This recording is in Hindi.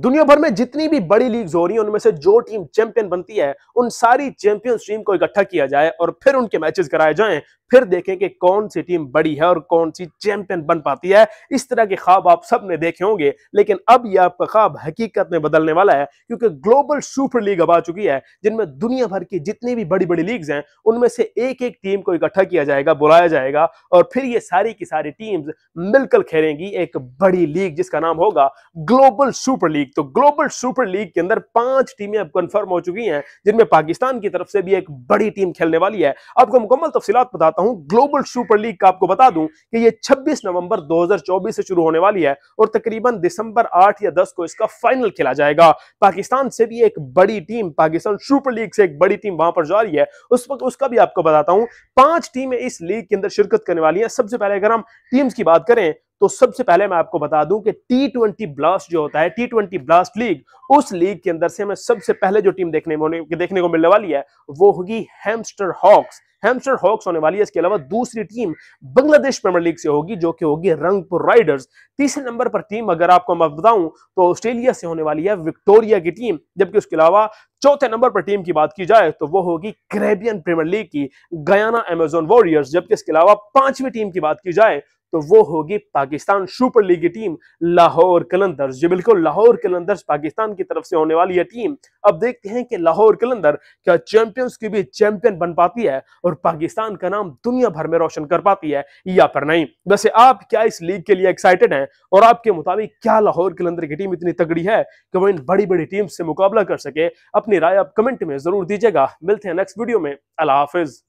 दुनिया भर में जितनी भी बड़ी लीग्स हो रही हैं उनमें से जो टीम चैंपियन बनती है उन सारी चैंपियंस टीम को इकट्ठा किया जाए और फिर उनके मैचेस कराए जाएं फिर देखें कि कौन सी टीम बड़ी है और कौन सी चैंपियन बन पाती है इस तरह के ख्वाब आप सब ने देखे होंगे लेकिन अब यह आपका ख्वाब हकीकत में बदलने वाला है क्योंकि ग्लोबल सुपर लीग अब आ चुकी है जिनमें दुनिया भर की जितनी भी बड़ी बड़ी लीग्स हैं उनमें से एक एक टीम को इकट्ठा किया जाएगा बुलाया जाएगा और फिर ये सारी की सारी टीम्स मिलकर खेलेंगी एक बड़ी लीग जिसका नाम होगा ग्लोबल सुपर लीग लीग तो ग्लोबल सुपर लीग के अंदर पांच टीमें अब कंफर्म हो चुकी हैं जिनमें पाकिस्तान की तरफ से भी एक बड़ी टीम खेलने वाली है आपको मुकम्मल तफसीत बताता हूं ग्लोबल सुपर लीग का आपको बता दूं कि ये 26 नवंबर 2024 से शुरू होने वाली है और तकरीबन दिसंबर 8 या 10 को इसका फाइनल खेला जाएगा पाकिस्तान से भी एक बड़ी टीम पाकिस्तान सुपर लीग से एक बड़ी टीम वहां पर जा रही है उस वक्त उसका भी आपको बताता हूं पांच टीमें इस लीग के अंदर शिरकत करने वाली है सबसे पहले अगर हम टीम्स की बात करें तो सबसे पहले मैं आपको बता दूं कि टी ट्वेंटी ब्लास्ट जो होता है टी ट्वेंटी ब्लास्ट लीग उस लीग के अंदर से हमें सबसे पहले जो टीम देखने देखने को मिलने वाली है वो होगी हेमस्टर हॉक्स हेमस्टर हॉक्स होने वाली है इसके अलावा दूसरी टीम बांग्लादेश प्रीमियर लीग से होगी जो कि होगी रंगपुर राइडर्स तीसरे नंबर पर टीम अगर आपको मैं बताऊं तो ऑस्ट्रेलिया से होने वाली है विक्टोरिया की टीम जबकि उसके अलावा चौथे नंबर पर टीम की बात की जाए तो वो होगी कैरेबियन प्रीमियर लीग की गयाना एमेजोन वॉरियर्स जबकि इसके अलावा पांचवी टीम की बात की जाए तो वो होगी पाकिस्तान सुपर लीग की टीम लाहौर कलंदर्स जी बिल्कुल लाहौर कलंदर्स पाकिस्तान की तरफ से होने वाली यह टीम अब देखते हैं कि लाहौर कलंदर क्या चैंपियंस की भी चैंपियन बन पाती है और पाकिस्तान का नाम दुनिया भर में रोशन कर पाती है या पर नहीं वैसे आप क्या इस लीग के लिए एक्साइटेड हैं और आपके मुताबिक क्या लाहौर कलंदर की टीम इतनी तगड़ी है कि वो इन बड़ी बड़ी टीम से मुकाबला कर सके अपनी राय आप कमेंट में जरूर दीजिएगा मिलते हैं नेक्स्ट वीडियो में अला हाफिज़